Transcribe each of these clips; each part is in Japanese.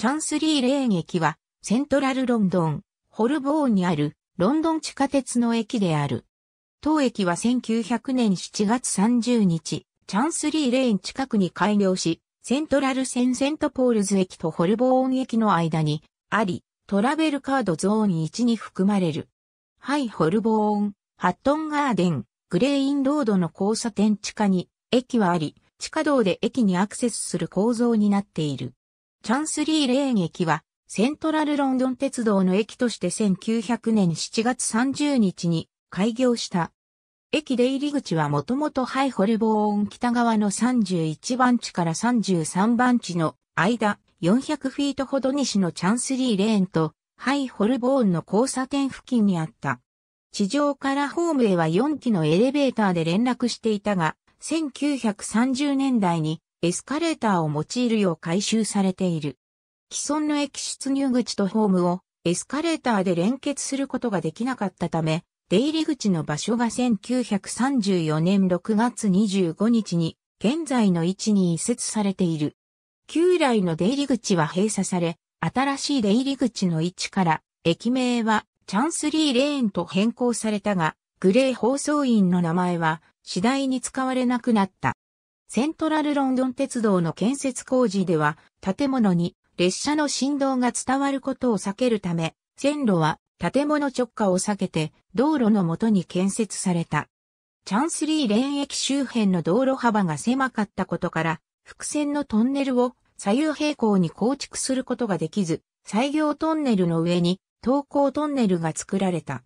チャンスリーレーン駅は、セントラルロンドン、ホルボーンにある、ロンドン地下鉄の駅である。当駅は1900年7月30日、チャンスリーレーン近くに開業し、セントラル線セントポールズ駅とホルボーン駅の間に、あり、トラベルカードゾーン1に含まれる。ハイホルボーン、ハットンガーデン、グレインロードの交差点地下に、駅はあり、地下道で駅にアクセスする構造になっている。チャンスリーレーン駅は、セントラルロンドン鉄道の駅として1900年7月30日に開業した。駅出入り口はもともとハイホルボーン北側の31番地から33番地の間、400フィートほど西のチャンスリーレーンと、ハイホルボーンの交差点付近にあった。地上からホームへは4機のエレベーターで連絡していたが、1930年代にエスカレーターを用いるよう改修されている。既存の駅出入口とホームをエスカレーターで連結することができなかったため、出入り口の場所が1934年6月25日に現在の位置に移設されている。旧来の出入り口は閉鎖され、新しい出入り口の位置から駅名はチャンスリーレーンと変更されたが、グレー放送員の名前は次第に使われなくなった。セントラルロンドン鉄道の建設工事では、建物に列車の振動が伝わることを避けるため、線路は建物直下を避けて道路の元に建設された。チャンスリーレーン駅周辺の道路幅が狭かったことから、伏線のトンネルを左右平行に構築することができず、採用トンネルの上に投稿トンネルが作られた。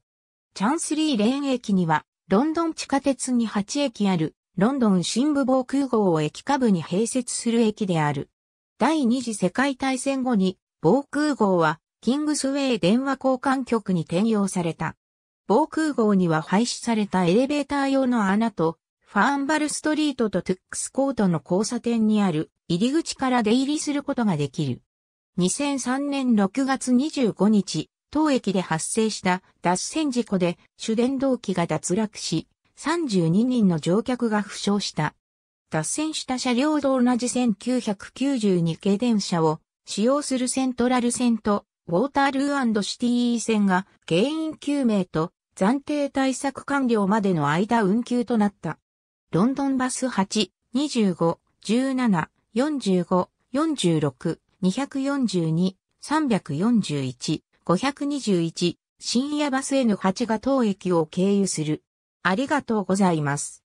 チャンスリーレーン駅には、ロンドン地下鉄に8駅あるロンドン新部防空壕を駅下部に併設する駅である。第二次世界大戦後に防空壕はキングスウェイ電話交換局に転用された。防空壕には廃止されたエレベーター用の穴と、ファーンバルストリートとトゥックスコートの交差点にある入り口から出入りすることができる。2003年6月25日、当駅で発生した脱線事故で主電動機が脱落し、32人の乗客が負傷した。脱線した車両と同じ1992系電車を使用するセントラル線とウォータールーシティ線が原因究明と暫定対策完了までの間運休となった。ロンドンバス8、25、17、45、46、242、341、521、深夜バス N8 が当駅を経由する。ありがとうございます。